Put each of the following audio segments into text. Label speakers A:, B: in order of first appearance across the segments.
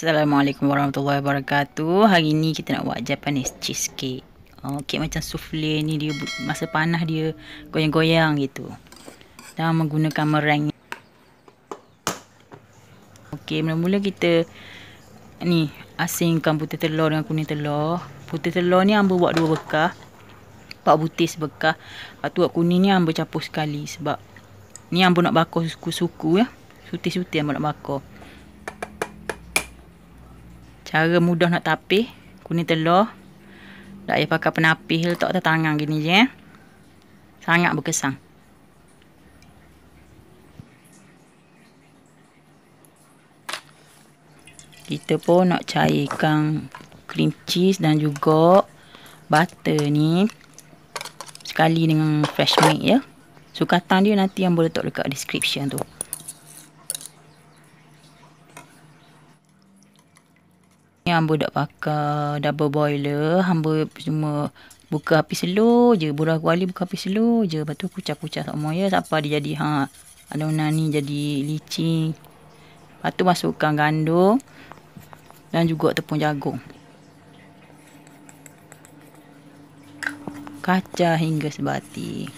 A: Assalamualaikum warahmatullahi wabarakatuh Hari ini kita nak buat Japanese cheesecake oh, Kek macam souffle ni dia Masa panah dia goyang-goyang gitu Dan menggunakan mereng Okey, mula-mula kita Ni asingkan putih telur dengan kuning telur Putih telur ni ambil buat dua bekah Empat butir sebekah Lepas tu buat kuning ni ambil capur sekali Sebab ni ambil nak bakar suku-suku ya Sutih-sutih ambil nak bakar Cara mudah nak tapis, kuning telur. Tak payah pakai penapih letak atas tangan gini je. Eh. Sangat berkesan. Kita pun nak cairkan cream cheese dan juga butter ni. Sekali dengan fresh milk ya. Sukatan dia nanti yang boleh letak dekat description tu. Yang hamba tak pakai double boiler. Hamba cuma buka api slow je. Burah kuali buka api slow je. Lepas tu kucah-kucah tak ya. Sampai dia jadi ha, adonan ni jadi licin. Lepas tu masukkan gandum dan juga tepung jagung. kaca hingga sebati.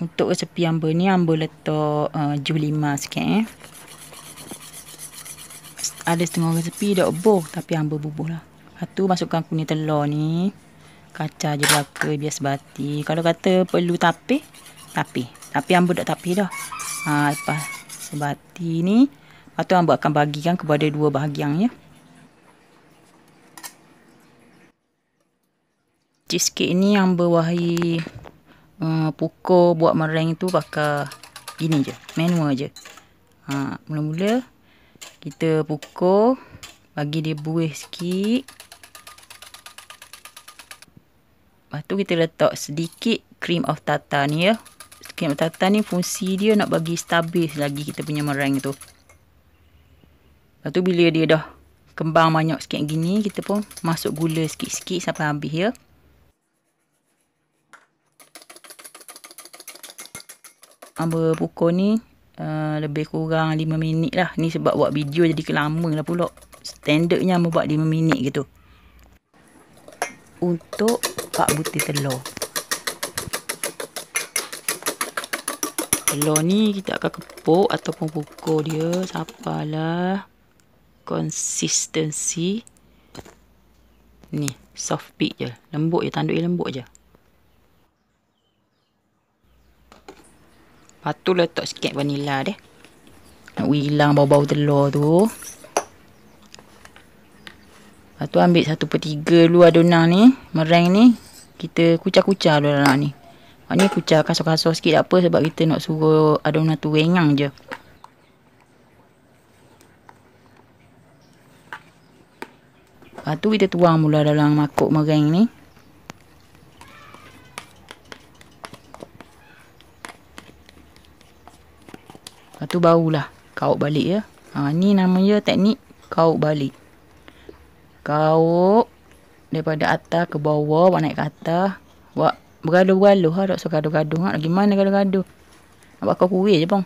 A: Untuk resepi hamba ni, hamba letak uh, jus limau sikit eh ada setengah sepi, dah obuh tapi hamba bubuh lah. Lepas tu masukkan kunyit telur ni. kaca je belaka biasa bati. Kalau kata perlu tapih, tapih. Tapi hamba dah tapih dah. Ha, lepas sebati ni. Lepas tu hamba akan bagikan kepada dua bahagian ya. Cheesecake ni hamba wahai uh, ha, pukul buat mereng tu pakai gini je. Manual je. Ha, mula-mula kita pukul bagi dia buih sikit. Lepas tu kita letak sedikit cream of tartar ni ya. Cream of tartar ni fungsi dia nak bagi stabil lagi kita punya meringue tu. Lepas tu bila dia dah kembang banyak sikit gini, kita pun masuk gula sikit-sikit sampai habis ya. Amba pukul ni uh, lebih kurang 5 minit lah. Ni sebab buat video jadi kelama lah pulak. Standardnya mau buat 5 minit gitu. Untuk 4 butir telur. Telur ni kita akan kepuk ataupun pukul dia. Sampailah konsistensi. Ni, soft peak je. Lembut je, tanduk je lembut je. Lepas tu letak sikit vanila dia. Nak hilang bau-bau telur tu. Lepas ambil satu per tiga dulu adonan ni. Mereng ni. Kita kucar-kucar dulu adonan ni. Maknanya kucar kasar-kasar sikit tak apa sebab kita nak suruh adonan tu rengang je. Lepas tu kita tuang mula dalam makuk mereng ni. tu barulah kauk balik ya. Ha, ni namanya teknik kauk balik. Kauk daripada atas ke bawah, buat naik ke atas. Buat bergaduh-gaduh lah. Tak suka gaduh-gaduh. Ha, gimana gaduh-gaduh? Nak buat kau kuih je pun.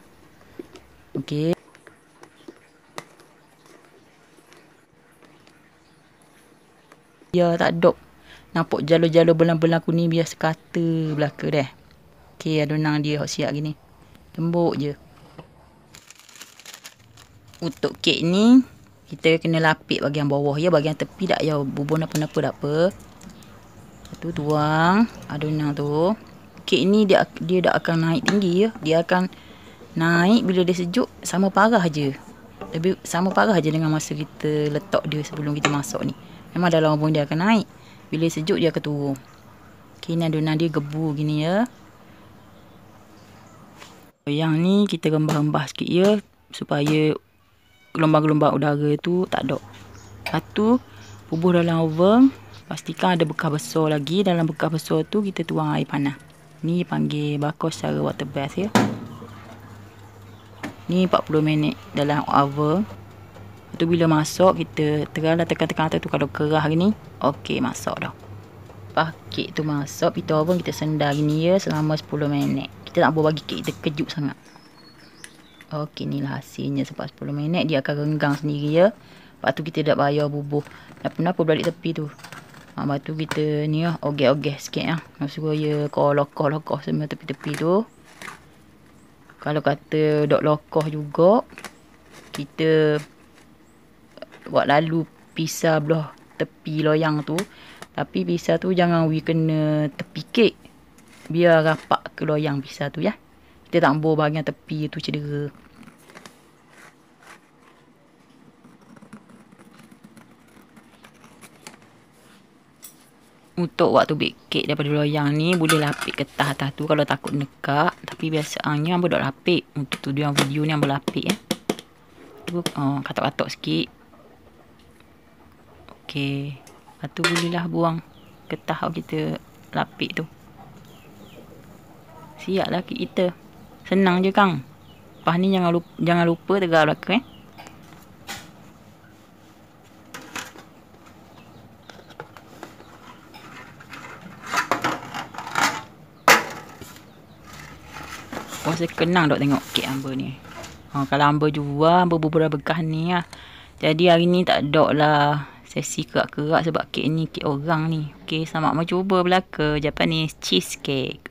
A: Okey. Ya, tak dok. Nampak jalur-jalur belang-belang kuning biasa sekata belaka dah. Okey, adunang dia hot siap gini. Lembuk je untuk kek ni kita kena lapik bagian bawah ya bagian tepi tak ya bubun apa-apa tak apa tu tuang adunan tu kek ni dia dia tak akan naik tinggi ya dia akan naik bila dia sejuk sama parah aje lebih sama parah aje dengan masa kita letak dia sebelum kita masuk ni memang dalam bubun dia akan naik bila sejuk dia akan turun okey ni adunan dia gebu gini ya yang ni kita rembah-rembah sikit ya supaya gelombang-gelombang udara itu tak ada. Lepas tu, bubuh dalam oven. Pastikan ada bekas besar lagi. Dalam bekas besar tu kita tuang air panas. Ni panggil bakar secara water bath ya. Ni 40 minit dalam oven. Lepas tu bila masuk, kita teralah tekan-tekan atas tu kalau kerah hari ni. Okey, masuk dah. Lepas tu masuk, pita oven kita sendal gini ya selama 10 minit. Kita tak boleh bagi kek kita kejut sangat. Okey oh, ni lah hasilnya sebab 10 minit dia akan renggang sendiri ya. Lepas tu kita dah bayar bubuh. Dah pernah apa balik tepi tu. Ha, lepas tu kita ni lah ogeh-ogeh sikit lah. Nak suruh dia kolokoh-lokoh semua tepi-tepi tu. Kalau kata dok lokoh juga. Kita buat lalu pisah belah tepi loyang tu. Tapi pisah tu jangan we kena tepi kek. Biar rapat ke loyang pisah tu ya. Dia tak ambil bahagian tepi tu cedera. Untuk waktu bake cake daripada loyang ni boleh lapik ketah atas tu kalau takut nekak. Tapi biasanya ambil duk lapik. Untuk tu dia video ni ambil lapik eh. Tu uh, oh, katak-katak sikit. Okey. Lepas tu bolehlah buang ketah kita lapik tu. Siap lah kita. Kita. Senang je kang. Lepas ni jangan lupa, jangan lupa tegar belakang eh. Rasa kenang dok tengok kek hamba ni. Ha, kalau hamba jual hamba bubur bekas ni lah. Jadi hari ni tak ada lah sesi kerak-kerak sebab kek ni kek orang ni. Okay sama mau cuba belaka Japanese cheesecake.